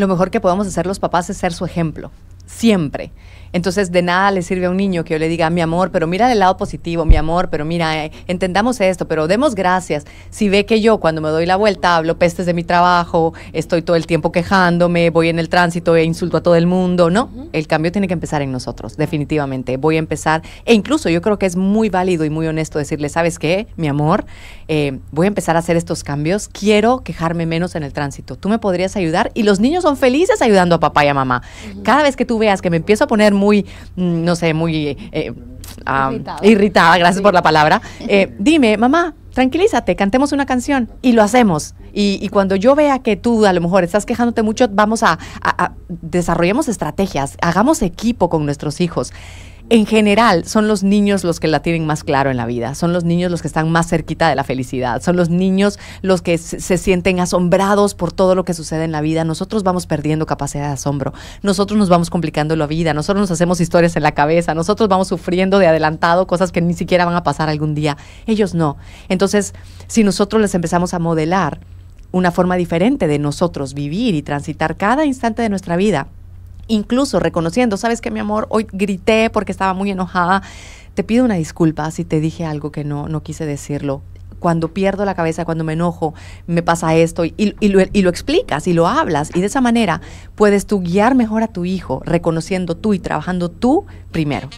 Lo mejor que podemos hacer los papás es ser su ejemplo, siempre. Entonces, de nada le sirve a un niño que yo le diga, mi amor, pero mira el lado positivo, mi amor, pero mira, eh, entendamos esto, pero demos gracias. Si ve que yo cuando me doy la vuelta hablo pestes de mi trabajo, estoy todo el tiempo quejándome, voy en el tránsito e insulto a todo el mundo, no. El cambio tiene que empezar en nosotros, definitivamente. Voy a empezar, e incluso yo creo que es muy válido y muy honesto decirle, ¿sabes qué, mi amor? Eh, voy a empezar a hacer estos cambios, quiero quejarme menos en el tránsito. Tú me podrías ayudar y los niños son felices ayudando a papá y a mamá. Cada vez que tú veas que me empiezo a poner muy, mm, no sé, muy eh, ah, irritada. gracias por la palabra, eh, dime, mamá, tranquilízate, cantemos una canción y lo hacemos. Y, cuando yo vea que tú a lo mejor estás quejándote mucho, vamos a, a, a desarrollemos estrategias, hagamos equipo con nuestros hijos en general son los niños los que la tienen más claro en la vida, son los niños los que están más cerquita de la felicidad, son los niños los que se sienten asombrados por todo lo que sucede en la vida. Nosotros vamos perdiendo capacidad de asombro, nosotros nos vamos complicando la vida, nosotros nos hacemos historias en la cabeza, nosotros vamos sufriendo de adelantado cosas que ni siquiera van a pasar algún día, ellos no. Entonces, si nosotros les empezamos a modelar una forma diferente de nosotros vivir y transitar cada instante de nuestra vida, incluso reconociendo, sabes que mi amor, hoy grité porque estaba muy enojada, te pido una disculpa si te dije algo que no, no quise decirlo. Cuando pierdo la cabeza, cuando me enojo, me pasa esto y, lo, y lo explicas y lo hablas. Y de esa manera puedes tú guiar mejor a tu hijo, reconociendo tú y trabajando tú primero.